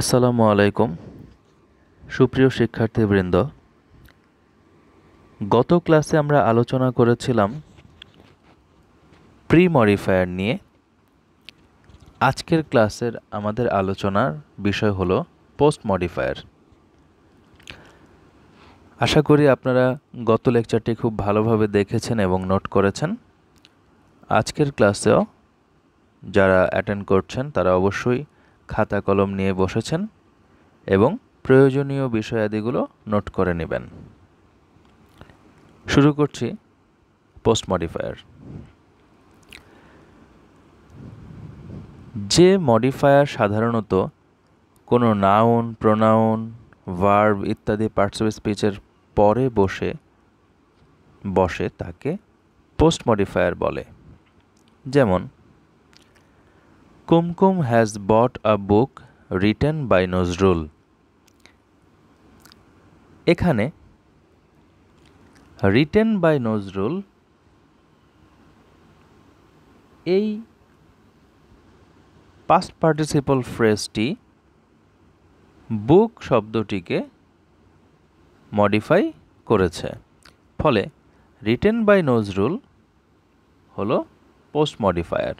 আসসালামু আলাইকুম সুপ্রিয় শিক্ষার্থীবৃন্দ গত ক্লাসে আমরা আলোচনা করেছিলাম প্রি মডিফায়ার নিয়ে আজকের ক্লাসের আমাদের আলোচনার বিষয় হলো পোস্ট মডিফায়ার আশা করি আপনারা গত লেকচারটি খুব ভালোভাবে দেখেছেন এবং নোট করেছেন আজকের ক্লাসেও যারা অ্যাটেন্ড করছেন তারা অবশ্যই খাতা কলম নিয়ে বসেছেন এবং প্রয়োজনীয় বিষয়াদিগুলো নোট করে নেবেন শুরু করছি পোস্ট মডিফায়ার যে মডিফায়ার সাধারণত কোনো নাউন প্রোনাউন ভার্ব ইত্যাদি পার্টস অফ স্পিচের পরে বসে বসে তাকে পোস্ট মডিফায়ার বলে যেমন Kumkum has bought a book written by Nazrul এখানে রিটেন বাই নজরুল এই পাস্ট পার্টিসিপল ফ্রেজটি বুক শব্দটিকে মডিফাই করেছে ফলে রিটেন বাই নজরুল হলো পোস্ট মডিফায়ার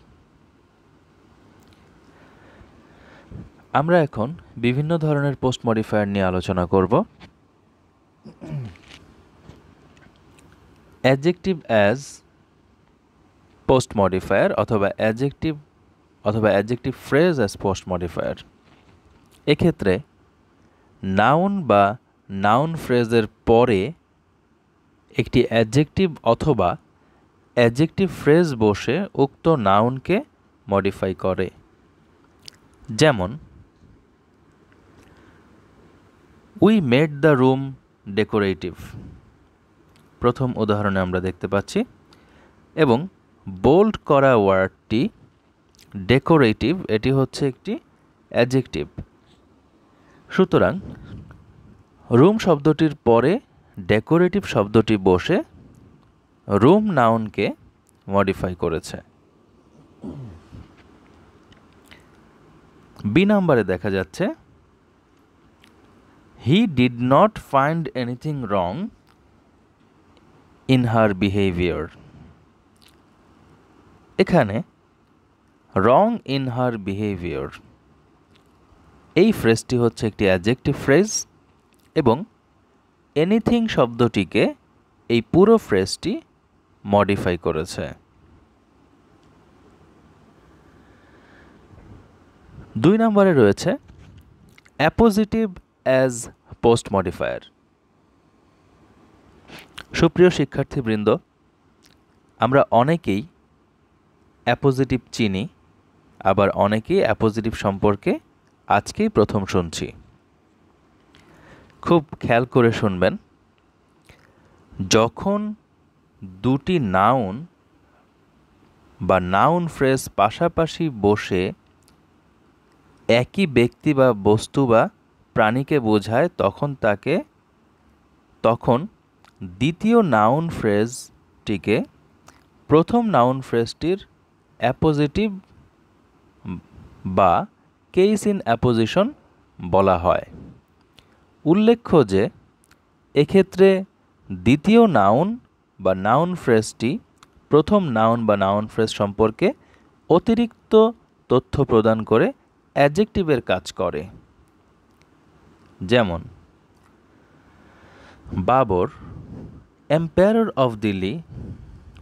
আমরা এখন বিভিন্ন ধরনের পোস্ট মডিফায়ার নিয়ে আলোচনা করব অ্যাডজেক্টিভ অ্যাজ পোস্ট মডিফায়ার অথবা অ্যাডজেক্টিভ অথবা adjective phrase as post modifier এক্ষেত্রে নাউন বা নাউন ফ্রেজের পরে একটি অ্যাডজেক্টিভ অথবা অ্যাডজেক্টিভ ফ্রেজ বসে উক্ত নাউনকে মডিফাই করে যেমন we made the room decorative প্রথম উদাহরণে আমরা দেখতে পাচ্ছি এবং বোল্ড করা ওয়ার্ডটি ডেকোরেটিভ এটি হচ্ছে একটি অ্যাডজেক্টিভ সুতরাং রুম শব্দটির পরে ডেকোরেটিভ শব্দটি বসে রুম নাউনকে মডিফাই করেছে বি নাম্বারে দেখা যাচ্ছে he did not find anything wrong in her behaviour এখানে রং ইন হার বিহেভিয়ার এই ফ্রেজটি হচ্ছে একটি অ্যাজেক্টিভ ফ্রেজ এবং এনিথিং শব্দটিকে এই পুরো ফ্রেজটি মডিফাই করেছে দুই নম্বরে রয়েছে অ্যাপোজিটিভ অ্যাজ পোস্ট মডিফায়ার সুপ্রিয় শিক্ষার্থীবৃন্দ আমরা অনেকেই অ্যাপোজিটিভ চিনি আবার অনেকেই অ্যাপোজিটিভ সম্পর্কে আজকেই প্রথম শুনছি খুব খেয়াল করে শুনবেন যখন দুটি নাউন বা নাউন ফ্রেজ পাশাপাশি বসে একই ব্যক্তি বা বস্তু বা প্রাণীকে বোঝায় তখন তাকে তখন দ্বিতীয় নাউন ফ্রেজটিকে প্রথম নাউন ফ্রেজটির অ্যাপোজিটিভ বা কেইস ইন অ্যাপোজিশন বলা হয় উল্লেখ্য যে এক্ষেত্রে দ্বিতীয় নাউন বা নাউন ফ্রেজটি প্রথম নাউন বা নাউন ফ্রেজ সম্পর্কে অতিরিক্ত তথ্য প্রদান করে অ্যাজেক্টিভের কাজ করে যেমন Babar emperor of Delhi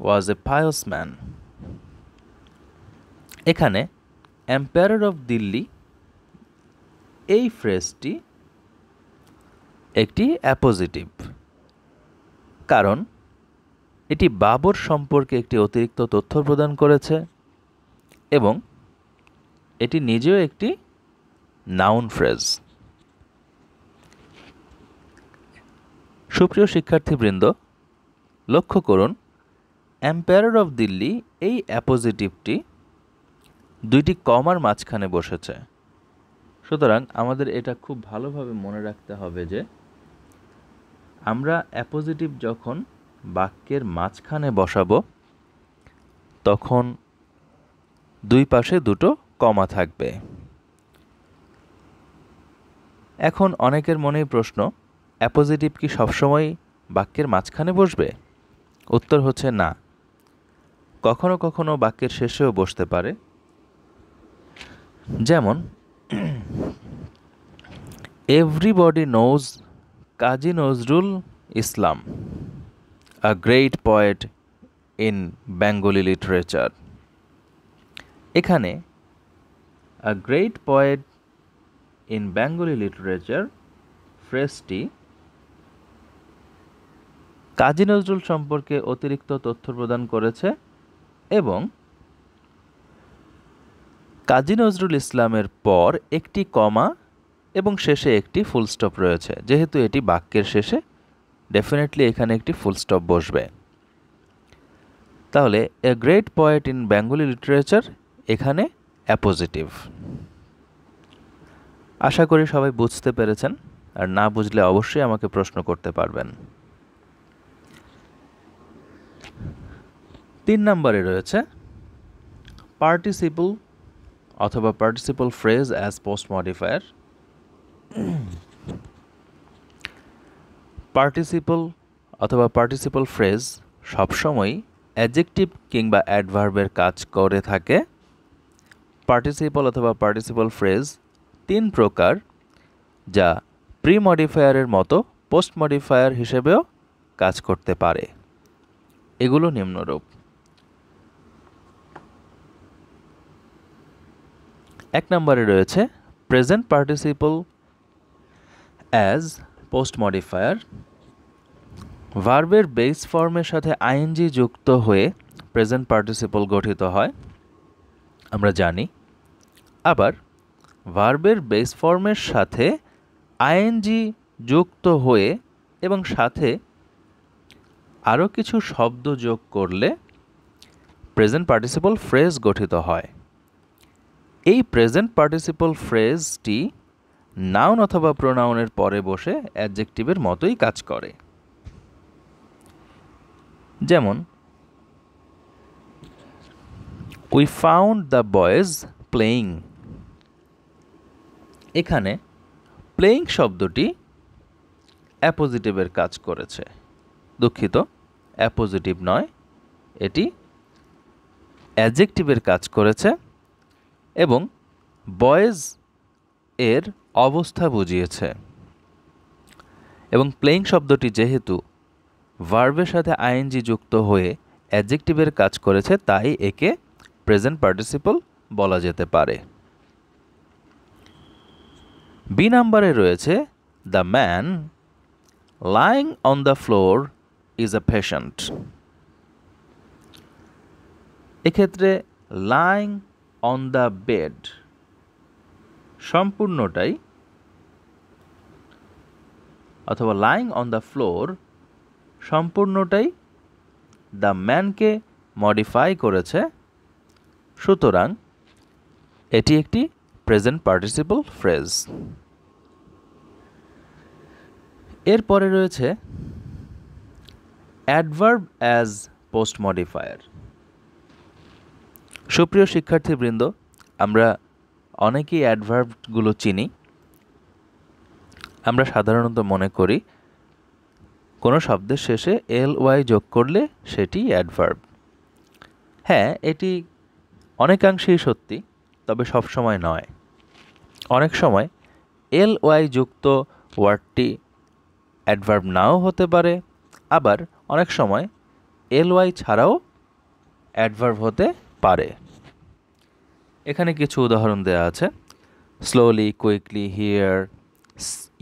was a pious man এখানে এম্পায়ার অফ দিল্লি এই ফ্রেজটি একটি অ্যাপোজিটিভ কারণ এটি বাবর সম্পর্কে একটি অতিরিক্ত তথ্য প্রদান করেছে এবং এটি নিজেও একটি নাউন ফ্রেজ সুপ্রিয় শিক্ষার্থীবৃন্দ লক্ষ্য করুন অ্যাম্পায়ার অফ দিল্লি এই অ্যাপোজিটিভটি দুইটি কমার মাঝখানে বসেছে সুতরাং আমাদের এটা খুব ভালোভাবে মনে রাখতে হবে যে আমরা অ্যাপোজিটিভ যখন বাক্যের মাঝখানে বসাবো তখন দুই পাশে দুটো কমা থাকবে এখন অনেকের মনেই প্রশ্ন অ্যাপোজিটিভ কি সবসময় বাক্যের মাঝখানে বসবে উত্তর হচ্ছে না কখনো কখনো বাক্যের শেষেও বসতে পারে যেমন everybody knows Kazi Nazrul Islam a great poet in Bengali literature এখানে a great poet in Bengali literature ফ্রেসটি কাজী নজরুল সম্পর্কে অতিরিক্ত তথ্য প্রদান করেছে এবং কাজী নজরুল ইসলামের পর একটি কমা এবং শেষে একটি ফুলস্টপ রয়েছে যেহেতু এটি বাক্যের শেষে ডেফিনেটলি এখানে একটি ফুলস্টপ বসবে তাহলে a great poet in Bengali literature এখানে অ্যাপোজিটিভ আশা করি সবাই বুঝতে পেরেছেন আর না বুঝলে অবশ্যই আমাকে প্রশ্ন করতে পারবেন তিন নম্বরে রয়েছে পার্টিসিপল অথবা participle phrase as post modifier participle অথবা পার্টিসিপল ফ্রেজ সবসময়ই অ্যাজেকটিভ কিংবা অ্যাডভার্বের কাজ করে থাকে পার্টিসিপল অথবা পার্টিসিপল ফ্রেজ তিন প্রকার যা প্রি মডিফায়ারের মতো পোস্ট মডিফায়ার হিসেবেও কাজ করতে পারে এগুলো নিম্নরূপ এক নম্বরে রয়েছে present participle as post modifier ভার্বের বেস ফর্মের সাথে আইএনজি যুক্ত হয়ে প্রেজেন্ট পার্টিসিপল গঠিত হয় আমরা জানি আবার ভার্বের বেস ফর্মের সাথে আইএনজি যুক্ত হয়ে এবং সাথে আরও কিছু শব্দ যোগ করলে প্রেজেন্ট পার্টিসিপল ফ্রেজ গঠিত হয় এই প্রেজেন্ট পার্টিসিপল ফ্রেজটি নাউন অথবা প্রোনাউনের পরে বসে অ্যাডজেক্টিভের মতোই কাজ করে যেমন we found the boys playing এখানে প্লেয়িং শব্দটি অ্যাপোজিটিভের কাজ করেছে দুঃখিত অ্যাপোজিটিভ নয় এটি অ্যাজেক্টিভের কাজ করেছে এবং বয়েজ এর অবস্থা বুঝিয়েছে এবং প্লেইং শব্দটি যেহেতু ভার্বের সাথে আইএনজি যুক্ত হয়ে অ্যাডজেক্টিভের কাজ করেছে তাই একে প্রেজেন্ট পার্টিসিপল বলা যেতে পারে বি নাম্বারে রয়েছে the man lying on the floor is a patient এক্ষেত্রে লাইং অন দ্য বেড সম্পূর্ণটাই অথবা লাইং অন দ্য ফ্লোর সম্পূর্ণটাই দ্য ম্যানকে মডিফাই করেছে সুতরাং এটি একটি প্রেজেন্ট পার্টিসিপল ফ্রেজ এরপরে রয়েছে অ্যাডভার্ব অ্যাজ পোস্ট মডিফায়ার সুপ্রিয় শিক্ষার্থীবৃন্দ আমরা অনেকেই অ্যাডভার্বগুলো চিনি আমরা সাধারণত মনে করি কোনো শব্দের শেষে এল ওয়াই যোগ করলে সেটি অ্যাডভার্ব হ্যাঁ এটি অনেকাংশেই সত্যি তবে সবসময় নয় অনেক সময় এল ওয়াই যুক্ত ওয়ার্ডটি অ্যাডভার্ব নাও হতে পারে আবার অনেক সময় এল ওয়াই ছাড়াও অ্যাডভার্ব হতে পারে এখানে কিছু উদাহরণ দেওয়া আছে slowly quickly here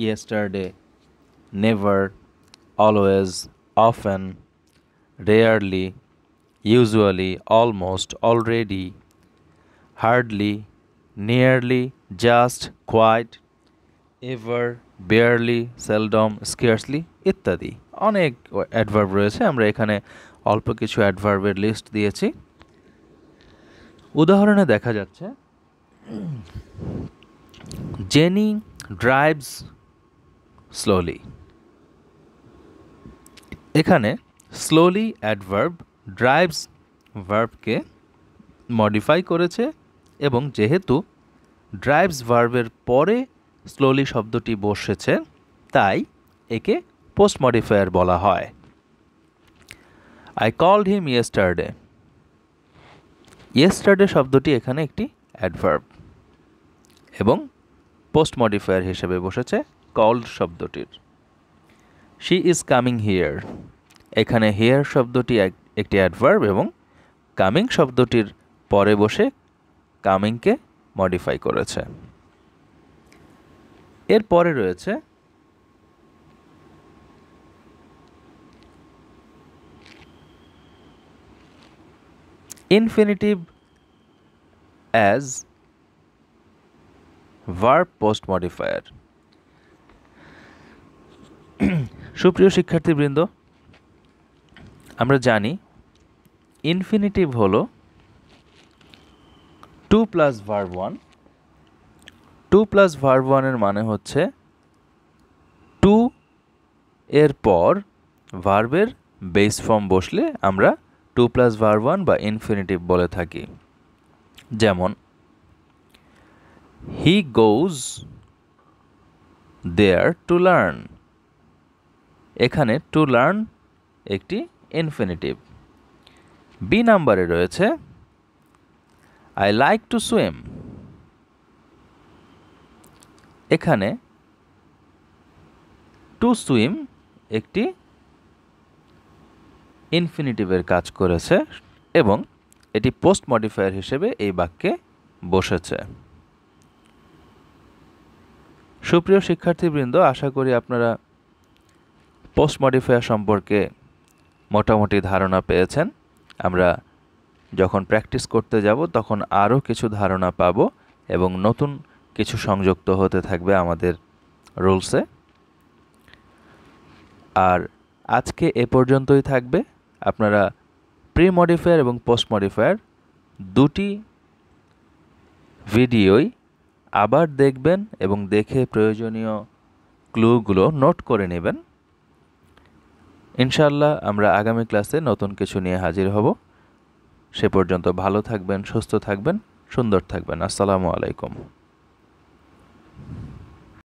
yesterday never always often rarely usually almost already hardly nearly just quite ever barely seldom scarcely ইত্যাদি অনেক অ্যাডভার্ব রয়েছে আমরা এখানে অল্প কিছু অ্যাডভার্বের লিস্ট দিয়েছি উদাহরণে দেখা যাচ্ছে জেনি ড্রাইভস স্লোলি এখানে স্লোলি অ্যাডভার্ব ড্রাইভস ভার্বকে মডিফাই করেছে এবং যেহেতু ড্রাইভস ভার্বের পরে স্লোলি শব্দটি বসেছে তাই একে পোস্ট মডিফায়ার বলা হয় I called him yesterday yesterday শব্দটি এখানে একটি অ্যাডভার্ব এবং পোস্ট মডিফায়ার হিসেবে বসেছে কল্ড শব্দটির শি ইজ কামিং হিয়ার এখানে হিয়ার শব্দটি একটি অ্যাডভার্ব এবং কামিং শব্দটির পরে বসে কামিংকে মডিফাই করেছে এরপরে রয়েছে infinitive as verb post modifier সুপ্রিয় শিক্ষার্থীবৃন্দ আমরা জানি ইনফিনিটিভ হলো to plus verb one to plus verb ওয়ানের মানে হচ্ছে টু এর পর ভার্বের বেস ফর্ম বসলে আমরা টু প্লাস ভার ওয়ান বা ইনফিনিটিভ বলে থাকি যেমন he goes there to learn এখানে টু লার্ন একটি ইনফিনিটিভ বি নাম্বারে রয়েছে আই লাইক টু সুইম এখানে টু সুইম একটি ইনফিনিটিভের কাজ করেছে এবং এটি পোস্ট মডিফায়ার হিসেবে এই বাক্যে বসেছে সুপ্রিয় শিক্ষার্থীবৃন্দ আশা করি আপনারা পোস্ট মডিফায়ার সম্পর্কে মোটামুটি ধারণা পেয়েছেন আমরা যখন প্র্যাকটিস করতে যাব তখন আরও কিছু ধারণা পাব এবং নতুন কিছু সংযুক্ত হতে থাকবে আমাদের রুলসে আর আজকে এ পর্যন্তই থাকবে আপনারা প্রি মডিফায়ার এবং পোস্ট মডিফায়ার দুটি ভিডিওই আবার দেখবেন এবং দেখে প্রয়োজনীয় ক্লুগুলো নোট করে নেবেন ইনশাল্লাহ আমরা আগামী ক্লাসে নতুন কিছু নিয়ে হাজির হব সে পর্যন্ত ভালো থাকবেন সুস্থ থাকবেন সুন্দর থাকবেন আসসালামু আলাইকুম